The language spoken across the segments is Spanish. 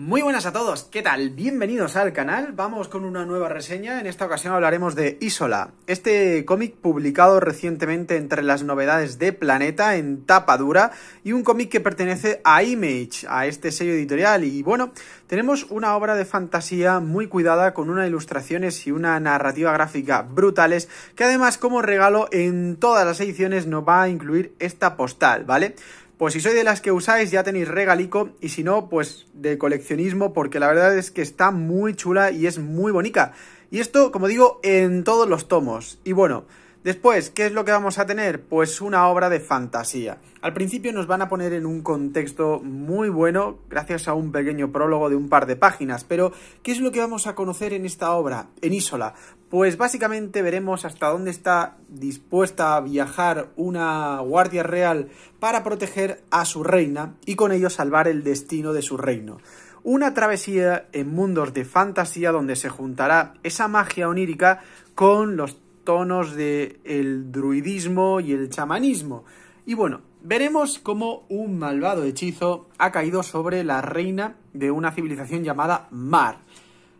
Muy buenas a todos, ¿qué tal? Bienvenidos al canal, vamos con una nueva reseña, en esta ocasión hablaremos de Isola, este cómic publicado recientemente entre las novedades de Planeta en tapa dura y un cómic que pertenece a Image, a este sello editorial y bueno, tenemos una obra de fantasía muy cuidada con unas ilustraciones y una narrativa gráfica brutales que además como regalo en todas las ediciones nos va a incluir esta postal, ¿vale? Pues si soy de las que usáis, ya tenéis regalico. Y si no, pues de coleccionismo, porque la verdad es que está muy chula y es muy bonita. Y esto, como digo, en todos los tomos. Y bueno. Después, ¿qué es lo que vamos a tener? Pues una obra de fantasía. Al principio nos van a poner en un contexto muy bueno, gracias a un pequeño prólogo de un par de páginas, pero ¿qué es lo que vamos a conocer en esta obra, en Isola? Pues básicamente veremos hasta dónde está dispuesta a viajar una guardia real para proteger a su reina y con ello salvar el destino de su reino. Una travesía en mundos de fantasía donde se juntará esa magia onírica con los tonos del el druidismo y el chamanismo. Y bueno, veremos cómo un malvado hechizo ha caído sobre la reina de una civilización llamada Mar.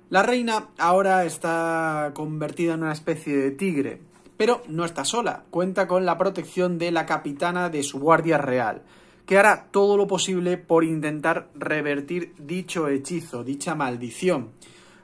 La reina ahora está convertida en una especie de tigre, pero no está sola, cuenta con la protección de la capitana de su guardia real, que hará todo lo posible por intentar revertir dicho hechizo, dicha maldición.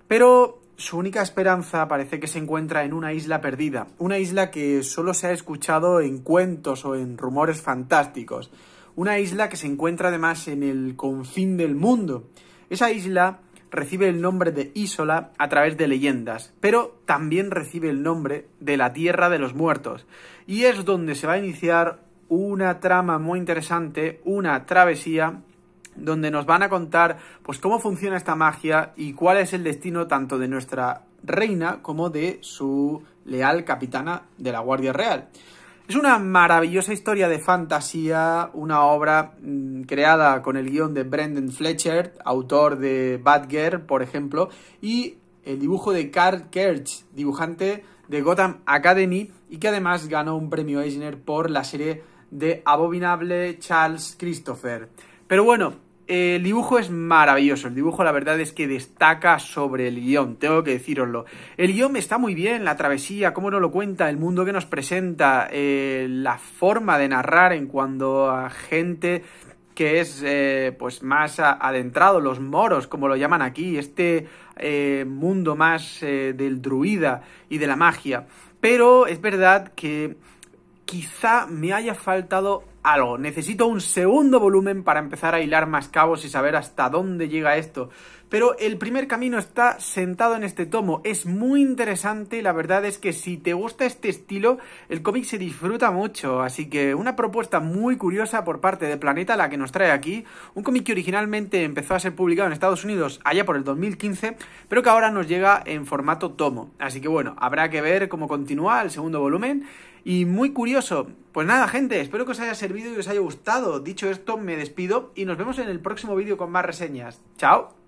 Pero su única esperanza parece que se encuentra en una isla perdida, una isla que solo se ha escuchado en cuentos o en rumores fantásticos, una isla que se encuentra además en el confín del mundo. Esa isla recibe el nombre de Isola a través de leyendas, pero también recibe el nombre de la Tierra de los Muertos, y es donde se va a iniciar una trama muy interesante, una travesía donde nos van a contar pues cómo funciona esta magia y cuál es el destino tanto de nuestra reina como de su leal capitana de la Guardia Real. Es una maravillosa historia de fantasía, una obra mm, creada con el guión de Brendan Fletcher, autor de Bad por ejemplo, y el dibujo de Carl Kerch, dibujante de Gotham Academy, y que además ganó un premio Eisner por la serie de Abominable Charles Christopher. Pero bueno, el dibujo es maravilloso, el dibujo la verdad es que destaca sobre el guión, tengo que deciroslo. El guión está muy bien, la travesía, cómo nos lo cuenta, el mundo que nos presenta, eh, la forma de narrar en cuanto a gente que es eh, pues más adentrado, los moros, como lo llaman aquí, este eh, mundo más del druida y de la magia. Pero es verdad que quizá me haya faltado algo. Necesito un segundo volumen para empezar a hilar más cabos y saber hasta dónde llega esto pero el primer camino está sentado en este tomo. Es muy interesante, la verdad es que si te gusta este estilo, el cómic se disfruta mucho, así que una propuesta muy curiosa por parte de Planeta, la que nos trae aquí, un cómic que originalmente empezó a ser publicado en Estados Unidos allá por el 2015, pero que ahora nos llega en formato tomo. Así que bueno, habrá que ver cómo continúa el segundo volumen. Y muy curioso. Pues nada, gente, espero que os haya servido y os haya gustado. Dicho esto, me despido y nos vemos en el próximo vídeo con más reseñas. ¡Chao!